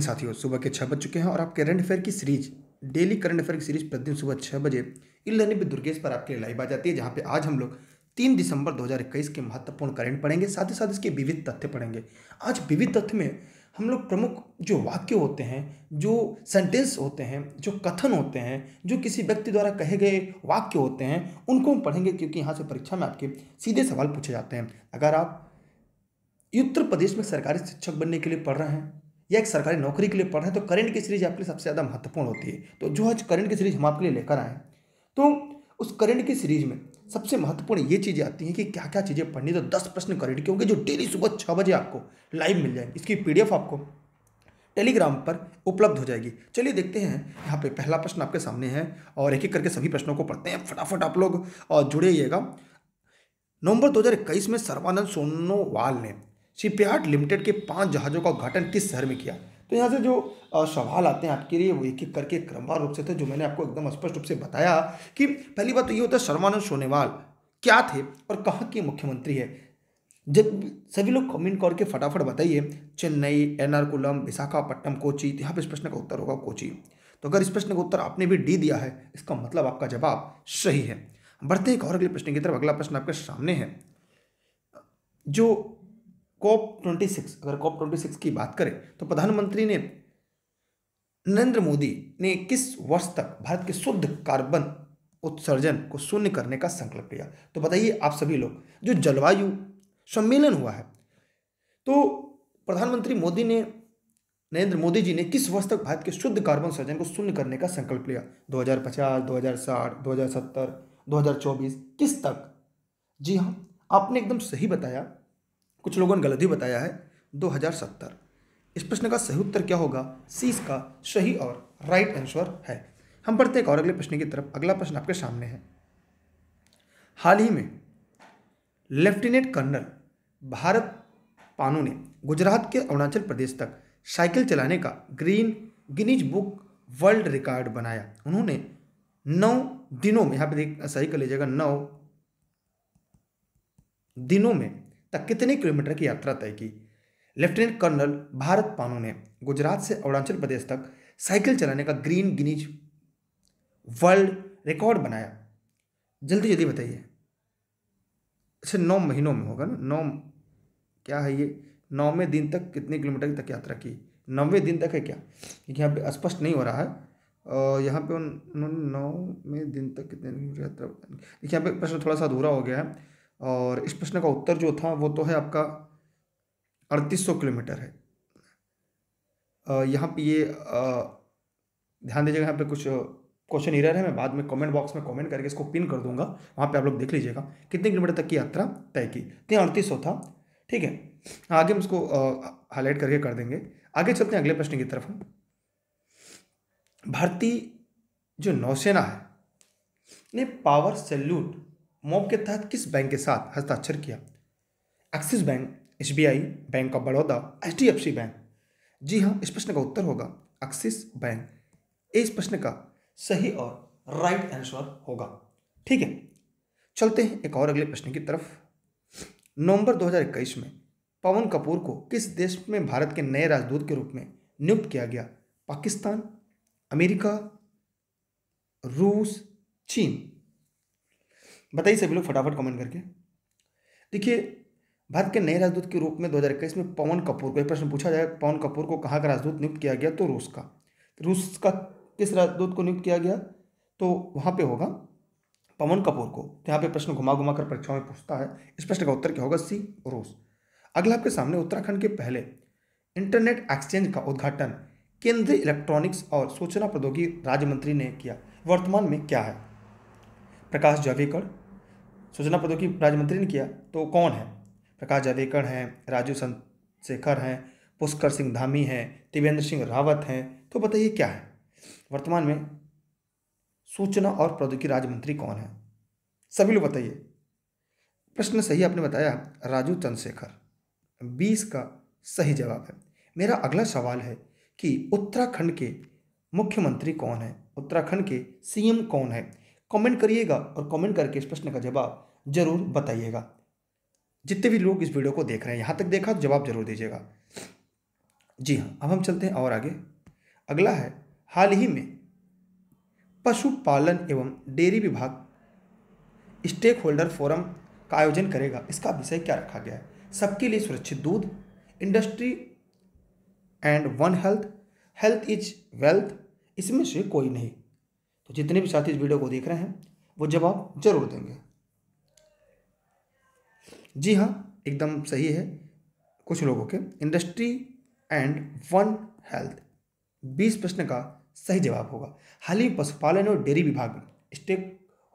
दिन साथियों सुबह के छः बज चुके हैं और आप करंट अफेयर की सीरीज डेली करंट अफेयर की सीरीज प्रतिदिन सुबह छः बजे इन लर्निंग विद दुर्गेश पर आपके लिए लाइव आ जाती है जहाँ पे आज हम लोग तीन दिसंबर 2021 के महत्वपूर्ण करंट पढ़ेंगे साथ ही साथ इसके विविध तथ्य पढ़ेंगे आज विविध तथ्य में हम लोग प्रमुख जो वाक्य होते हैं जो सेंटेंस होते हैं जो कथन होते हैं जो किसी व्यक्ति द्वारा कहे गए वाक्य होते हैं उनको हम पढ़ेंगे क्योंकि यहाँ से परीक्षा में आपके सीधे सवाल पूछे जाते हैं अगर आप उत्तर प्रदेश में सरकारी शिक्षक बनने के लिए पढ़ रहे हैं या एक सरकारी नौकरी के लिए पढ़ रहे हैं तो करेंट की सीरीज आपके लिए सबसे ज़्यादा महत्वपूर्ण होती है तो जो आज करेंट की सीरीज हम आपके लिए लेकर आए तो उस करेंट की सीरीज में सबसे महत्वपूर्ण ये चीज़ें आती हैं कि क्या क्या चीज़ें पढ़नी तो दस प्रश्न करेंट के होंगे जो डेली सुबह छः बजे आपको लाइव मिल जाएंगे इसकी पी आपको टेलीग्राम पर उपलब्ध हो जाएगी चलिए देखते हैं यहाँ पे पहला प्रश्न आपके सामने है और एक एक करके सभी प्रश्नों को पढ़ते हैं फटाफट आप लोग जुड़े रहिएगा नवंबर 2021 में सर्वानंद सोनोवाल ने शिपयार्ड लिमिटेड के पांच जहाज़ों का उद्घाटन किस शहर में किया तो यहाँ से जो सवाल आते हैं आपके लिए वो एक एक करके क्रमवार रूप से थे जो मैंने आपको एकदम स्पष्ट रूप से बताया कि पहली बात तो ये होता है सर्वानंद सोनेवाल क्या थे और कहाँ के मुख्यमंत्री है जब सभी लोग कमेंट करके फटाफट बताइए चेन्नई एनारकुलम विशाखापट्टनम कोची तो यहाँ पर इस प्रश्न का उत्तर होगा कोची तो अगर इस प्रश्न का उत्तर आपने भी डी दिया है इसका मतलब आपका जवाब सही है बढ़ते एक और अगले प्रश्न की तरफ अगला प्रश्न आपके सामने है जो कॉप ट्वेंटी सिक्स अगर कॉप ट्वेंटी सिक्स की बात करें तो प्रधानमंत्री ने नरेंद्र मोदी ने किस वर्ष तक भारत के शुद्ध कार्बन उत्सर्जन को शून्य करने का संकल्प लिया तो बताइए आप सभी लोग जो जलवायु सम्मेलन हुआ है तो प्रधानमंत्री मोदी ने नरेंद्र मोदी जी ने किस वर्ष तक भारत के शुद्ध कार्बन सर्जन को शून्य करने का संकल्प लिया 2050, 2060, 2070, 2024 किस तक जी हाँ आपने एकदम सही बताया कुछ लोगों ने गलत ही बताया है 2070 इस प्रश्न का सही उत्तर क्या होगा सी इसका सही और राइट आंसर है हम बढ़ते एक और अगले प्रश्न की तरफ अगला प्रश्न आपके सामने है हाल ही में लेफ्टिनेंट कर्नल भारत पानू ने गुजरात के अरुणाचल प्रदेश तक साइकिल चलाने का green Guinness book world record बनाया उन्होंने नौ दिनों में यहाँ पे देख सही कर लीजिएगा नौ दिनों में तक कितने किलोमीटर की यात्रा तय की लेफ्टिनेंट कर्नल भारत पानू ने गुजरात से अरुणाचल प्रदेश तक साइकिल चलाने का ग्रीन गिनीज वर्ल्ड रिकॉर्ड बनाया जल्दी जल्दी बताइए अच्छा नौ महीनों में होगा ना नौ क्या है ये नौवें दिन तक कितने किलोमीटर तक यात्रा की नौवे दिन तक है क्या क्योंकि यहाँ पे स्पष्ट नहीं हो रहा है और यहाँ पे उन्होंने नौवें दिन तक कितने किलोमीटर यात्रा देखिए यहाँ पे प्रश्न थोड़ा सा अधूरा हो गया है और इस प्रश्न का उत्तर जो था वो तो है आपका अड़तीस सौ किलोमीटर है यहाँ पे ये ध्यान दीजिएगा यहाँ पे कुछ क्वेश्चन इरर है मैं बाद में कमेंट बॉक्स में कमेंट करके इसको पिन कर दूंगा वहाँ पे आप लोग देख लीजिएगा कितने किलोमीटर तक की यात्रा तय की तीन तो अड़तीस सौ था ठीक है आगे हम इसको हाईलाइट करके कर देंगे आगे चलते हैं अगले प्रश्न की तरफ हम भारतीय जो नौसेना है ने पावर सेल्यूट मॉब के तहत किस बैंक के साथ हस्ताक्षर किया Axis bank Yes bank of Baroda H bank जी हाँ इस प्रश्न का उत्तर होगा एक्सिस बैंक इस प्रश्न का सही और राइट आंसर होगा ठीक है चलते हैं एक और अगले प्रश्न की तरफ नवंबर 2021 में पवन कपूर को किस देश में भारत के नए राजदूत के रूप में नियुक्त किया गया पाकिस्तान अमेरिका रूस चीन बताइए सभी लोग फटाफट कमेंट करके देखिए भारत के नए राजदूत के रूप में दो में पवन कपूर को एक प्रश्न पूछा जाए पवन कपूर को कहाँ का राजदूत नियुक्त किया गया तो रूस का रूस का किस राजदूत को नियुक्त किया गया तो वहाँ पे होगा पवन कपूर को तो यहाँ पे प्रश्न घुमा घुमा कर परीक्षाओं में पूछता है इस प्रश्न का उत्तर क्या होगा सी रूस अगला आपके सामने उत्तराखंड के पहले इंटरनेट एक्सचेंज का उद्घाटन केंद्रीय इलेक्ट्रॉनिक्स और सूचना प्रौद्योगिकी राज्य मंत्री ने किया वर्तमान में क्या है प्रकाश जावड़ेकर सूचना प्रौद्योगिकी राज्य मंत्री ने किया तो कौन है प्रकाश जावड़ेकर हैं राजीव चंद्रशेखर हैं पुष्कर सिंह धामी हैं त्रिवेंद्र सिंह रावत हैं तो बताइए क्या है वर्तमान में सूचना और प्रौद्योगिकी राज्य मंत्री कौन है सभी लोग बताइए प्रश्न सही आपने बताया राजू चंद्रशेखर बीस का सही जवाब है मेरा अगला सवाल है कि उत्तराखंड के मुख्यमंत्री कौन है उत्तराखंड के सीएम कौन है कमेंट करिएगा और कमेंट करके इस प्रश्न का जवाब जरूर बताइएगा जितने भी लोग इस वीडियो को देख रहे हैं यहाँ तक देखा तो जवाब जरूर दीजिएगा जी हाँ अब हम चलते हैं और आगे अगला है हाल ही में पशुपालन एवं डेयरी विभाग स्टेक होल्डर फोरम का आयोजन करेगा इसका विषय क्या रखा गया है सबके लिए सुरक्षित दूध industry and one health health is wealth इसमें से कोई नहीं तो जितने भी साथी इस वीडियो को देख रहे हैं वो जवाब जरूर देंगे जी हाँ एकदम सही है कुछ लोगों के इंडस्ट्री एंड वन हेल्थ बीस प्रश्न का सही जवाब होगा हाल ही पशुपालन और डेयरी विभाग में स्टेक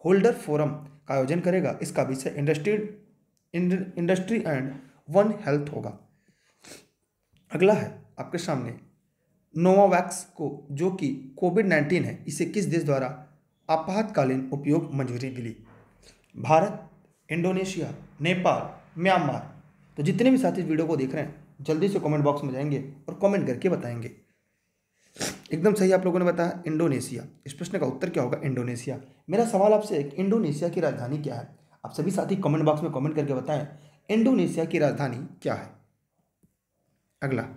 होल्डर फोरम का आयोजन करेगा इसका विषय industry industry and one health होगा अगला है आपके सामने नोवावैक्स को जो कि कोविड नाइन्टीन है इसे किस देश द्वारा आपातकालीन उपयोग मंजूरी मिली भारत इंडोनेशिया नेपाल म्यांमार तो जितने भी साथी वीडियो को देख रहे हैं जल्दी से कमेंट बॉक्स में जाएंगे और कमेंट करके बताएंगे एकदम सही आप लोगों ने बताया इंडोनेशिया इस प्रश्न का उत्तर क्या होगा इंडोनेशिया मेरा सवाल आपसे एक इंडोनेशिया की राजधानी क्या है आप सभी साथी कमेंट बॉक्स में कमेंट करके बताएं इंडोनेशिया की राजधानी क्या है अगला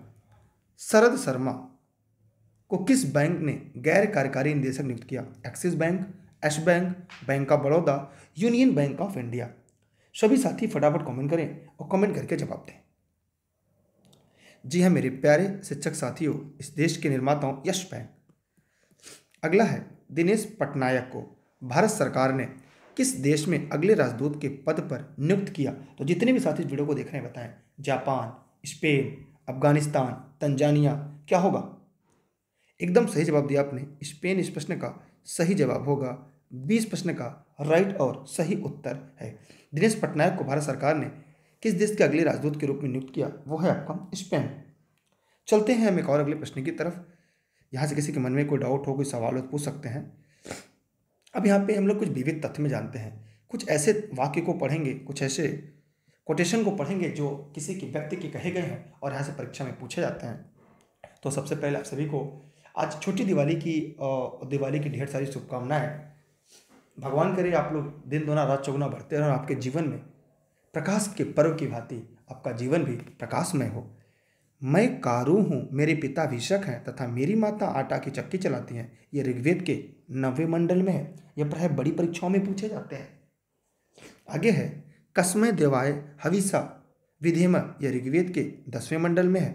शरद शर्मा को किस बैंक ने गैर कार्यकारी निदेशक नियुक्त किया Axis bank Yes bank bank of Baroda Union bank of India सभी साथी फटाफट कमेंट करें और कमेंट करके जवाब दें जी हाँ मेरे प्यारे शिक्षक साथियों इस देश के निर्माताओं यश बैंक अगला है दिनेश पटनायक को भारत सरकार ने किस देश में अगले राजदूत के पद पर नियुक्त किया तो जितने भी साथी वीडियो को देख रहे हैं बताएं जापान स्पेन अफगानिस्तान तंजानिया क्या होगा एकदम सही जवाब दिया आपने स्पेन इस प्रश्न का सही जवाब होगा बीस प्रश्न का राइट और सही उत्तर है दिनेश पटनायक को भारत सरकार ने किस देश के अगले राजदूत के रूप में नियुक्त किया वो है आपका स्पेन चलते हैं हम एक और अगले प्रश्न की तरफ यहाँ से किसी के मन में कोई डाउट हो कोई सवाल हो तो पूछ सकते हैं अब यहाँ पे हम लोग कुछ विविध तथ्य में जानते हैं कुछ ऐसे वाक्य को पढ़ेंगे कुछ ऐसे कोटेशन को पढ़ेंगे जो किसी के व्यक्ति के कहे गए हैं और यहाँ से परीक्षा में पूछे जाते हैं तो सबसे पहले आप सभी को आज छोटी दिवाली की दिवाली की ढेर सारी शुभकामनाएं भगवान करे आप लोग दिन दोना रात चौगुना भरते रहें आपके जीवन में प्रकाश के पर्व की भांति आपका जीवन भी प्रकाशमय हो मैं कारू हूँ मेरे पिता भीषक हैं तथा मेरी माता आटा की चक्की चलाती हैं ये ऋग्वेद के नवे मंडल में है यह प्राय बड़ी परीक्षाओं में पूछे जाते हैं आगे है कसमय देवाय हविसा विधेम यह ऋग्वेद के दसवें मंडल में है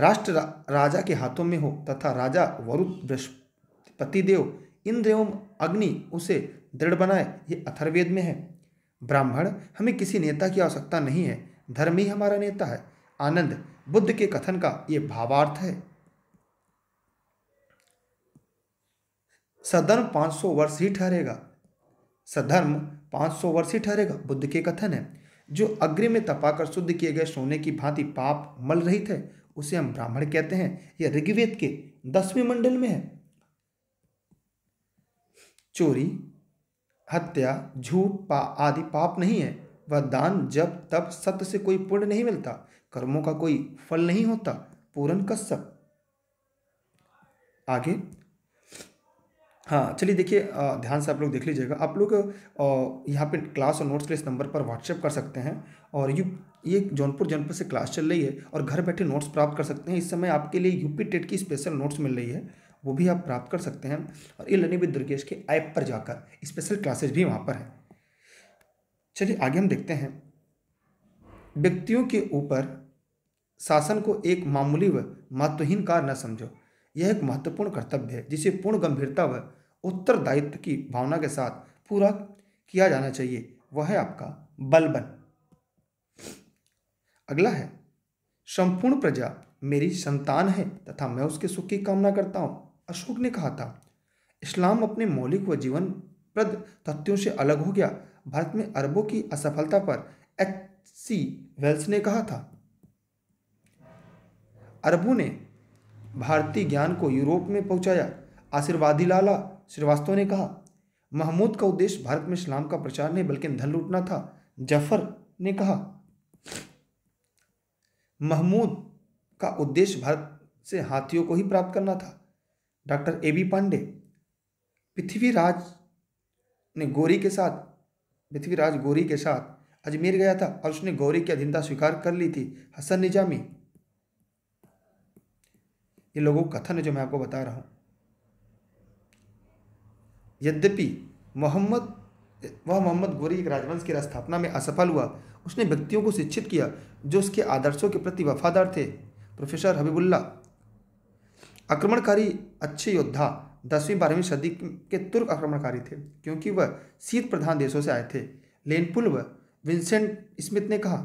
राष्ट्र रा, राजा के हाथों में हो तथा राजा वरुण बृहस्पति देव इंद्र एवं अग्नि उसे दृढ़ बनाए ये अथर्वेद में है ब्राह्मण हमें किसी नेता की आवश्यकता नहीं है धर्म ही हमारा नेता है आनंद बुद्ध के कथन का ये भावार्थ है सधर्म 500 वर्ष ही ठहरेगा सधर्म 500 वर्ष ही ठहरेगा बुद्ध के कथन है जो अग्नि में तपाकर शुद्ध किए गए सोने की भांति पाप मल रही थे उसे हम ब्राह्मण कहते हैं यह ऋग्वेद के दसवें मंडल में है चोरी हत्या झूठ पा आदि पाप नहीं है वह दान जब तब सत्य से कोई पुण्य नहीं मिलता कर्मों का कोई फल नहीं होता पूरन कश्यप आगे हाँ चलिए देखिए ध्यान से आप लोग देख लीजिएगा आप लोग यहाँ पे क्लास और नोट्स के इस नंबर पर व्हाट्सएप कर सकते हैं और यू ये जौनपुर जनपद से क्लास चल रही है और घर बैठे नोट्स प्राप्त कर सकते हैं इस समय आपके लिए यूपी टेट की स्पेशल नोट्स मिल रही है वो भी आप प्राप्त कर सकते हैं और ई लर्निंग विद दुर्गेश के ऐप पर जाकर स्पेशल क्लासेज भी वहाँ पर हैं चलिए आगे हम देखते हैं व्यक्तियों के ऊपर शासन को एक मामूली व महत्वहीन कार न समझो यह एक महत्वपूर्ण कर्तव्य है जिसे पूर्ण गंभीरता व उत्तरदायित्व की भावना के साथ पूरा किया जाना चाहिए वह है आपका बलबन अगला है संपूर्ण प्रजा मेरी संतान है तथा मैं उसके सुख की कामना करता हूँ अशोक ने कहा था इस्लाम अपने मौलिक व जीवन प्रद तथ्यों से अलग हो गया भारत में अरबों की असफलता पर एच सी वेल्स ने कहा था अरबों ने भारतीय ज्ञान को यूरोप में पहुंचाया आशीर्वादी लाला श्रीवास्तव ने कहा महमूद का उद्देश्य भारत में इस्लाम का प्रचार नहीं बल्कि धन लूटना था जफर ने कहा महमूद का उद्देश्य भारत से हाथियों को ही प्राप्त करना था doctor A B Pandey Prithviraj ने गोरी के साथ पृथ्वीराज गोरी के साथ अजमेर गया था और उसने गौरी की अधीनता स्वीकार कर ली थी हसन निजामी ये लोगों का कथन है जो मैं आपको बता रहा हूँ यद्यपि मोहम्मद वह मोहम्मद गोरी एक राजवंश की स्थापना में असफल हुआ उसने व्यक्तियों को शिक्षित किया जो उसके आदर्शों के प्रति वफादार थे प्रोफेसर हबीबुल्ला आक्रमणकारी अच्छे योद्धा दसवीं बारहवीं सदी के तुर्क आक्रमणकारी थे क्योंकि वह शीत प्रधान देशों से आए थे लेनपुल व विंसेंट स्मिथ ने कहा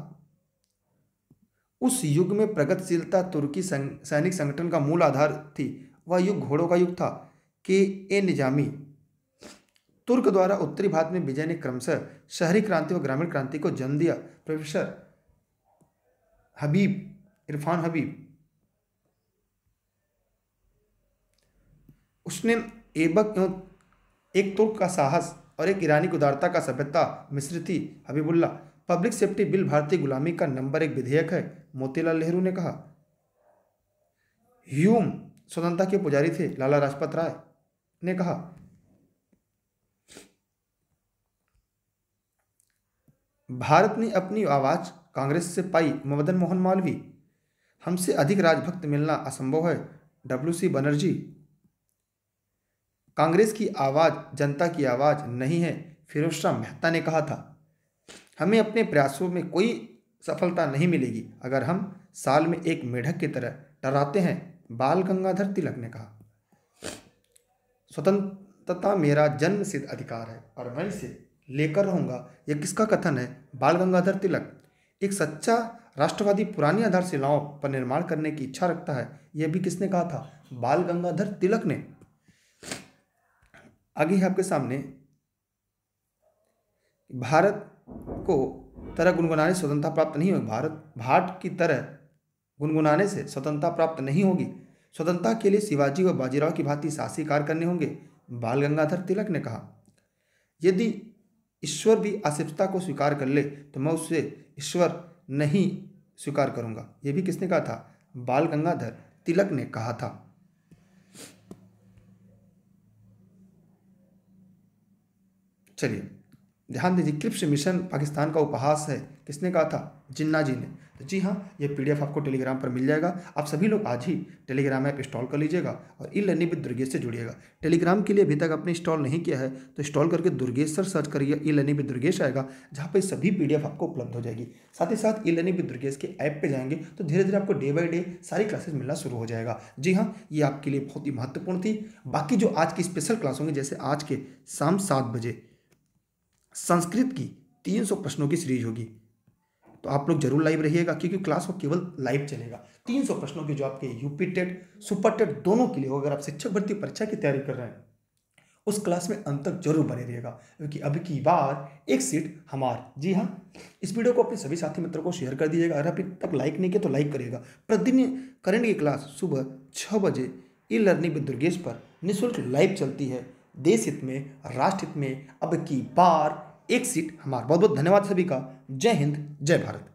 उस युग में प्रगतिशीलता तुर्की सैनिक संगठन का मूल आधार थी वह युग घोड़ों का युग था के ए निजामी तुर्क द्वारा उत्तरी भारत में विजय ने क्रमशः शहरी क्रांति व ग्रामीण क्रांति को जन्म दिया प्रोफेसर हबीब इरफान हबीब उसने एबक एवं एक तुर्क का साहस और एक ईरानी उदारता का सभ्यता मिश्रिती हबीबुल्ला पब्लिक सेफ्टी बिल भारतीय गुलामी का नंबर एक विधेयक है मोतीलाल नेहरू ने कहा ह्यूम स्वतंत्रता के पुजारी थे लाला राजपत राय ने कहा भारत ने अपनी आवाज़ कांग्रेस से पाई मदन मोहन मालवी हमसे अधिक राजभक्त मिलना असंभव है डब्ल्यू सी बनर्जी कांग्रेस की आवाज़ जनता की आवाज़ नहीं है फिरोज शाह मेहता ने कहा था हमें अपने प्रयासों में कोई सफलता नहीं मिलेगी अगर हम साल में एक मेढक की तरह डराते हैं बाल गंगाधर तिलक ने कहा स्वतंत्रता मेरा जन्म सिद्ध अधिकार है और मैं इसे लेकर रहूंगा यह किसका कथन है बाल गंगाधर तिलक एक सच्चा राष्ट्रवादी पुरानी आधारशिलाओं पर निर्माण करने की इच्छा रखता है यह भी किसने कहा था बाल गंगाधर तिलक ने आगे आपके सामने भारत को तरह गुनगुनाने स्वतंत्रता प्राप्त नहीं होगी भारत भाट की तरह गुनगुनाने से स्वतंत्रता प्राप्त नहीं होगी स्वतंत्रता के लिए शिवाजी व बाजीराव की भांति साहसी कार्य करने होंगे बाल गंगाधर तिलक ने कहा यदि ईश्वर भी असिफता को स्वीकार कर ले तो मैं उससे ईश्वर नहीं स्वीकार करूंगा यह भी किसने कहा था बाल गंगाधर तिलक ने कहा था चलिए ध्यान दीजिए क्रिप्स मिशन पाकिस्तान का उपहास है किसने कहा था जिन्ना जी ने तो जी हाँ ये पीडीएफ आपको टेलीग्राम पर मिल जाएगा आप सभी लोग आज ही टेलीग्राम ऐप इंस्टॉल कर लीजिएगा और ई लर्निंग विद दुर्गेश से जुड़िएगा टेलीग्राम के लिए अभी तक आपने इंस्टॉल नहीं किया है तो इंस्टॉल करके दुर्गेश सर सर्च करिए ई लर्निंग विद दुर्गेश आएगा जहाँ पर सभी पी आपको उपलब्ध हो जाएगी साथ ही साथ ई लर्निंग विद दुर्गेश के ऐप पर जाएंगे तो धीरे धीरे आपको डे बाई डे सारी क्लासेस मिलना शुरू हो जाएगा जी हाँ ये आपके लिए बहुत ही महत्वपूर्ण थी बाकी जो आज की स्पेशल क्लास होंगी जैसे आज के शाम सात बजे संस्कृत की तीन सौ प्रश्नों की सीरीज होगी तो आप लोग जरूर लाइव रहिएगा क्योंकि क्लास वो केवल लाइव चलेगा 300 प्रश्नों की जो आपके यूपी टेट सुपर टेट दोनों के लिए हो अगर आप शिक्षक भर्ती परीक्षा की तैयारी कर रहे हैं उस क्लास में अंत तक जरूर बने रहिएगा क्योंकि अभी की बार एक सीट हमार जी हाँ इस वीडियो को अपने सभी साथी मित्रों को शेयर कर दीजिएगा अगर अभी तक लाइक नहीं किया तो लाइक करिएगा प्रतिदिन करंट की क्लास सुबह छः बजे ई लर्निंग विद दुर्गेश पर निःशुल्क लाइव चलती है देश हित में राष्ट्र हित में अब की बार एक सीट हमारा बहुत बहुत धन्यवाद सभी का जय हिंद जय भारत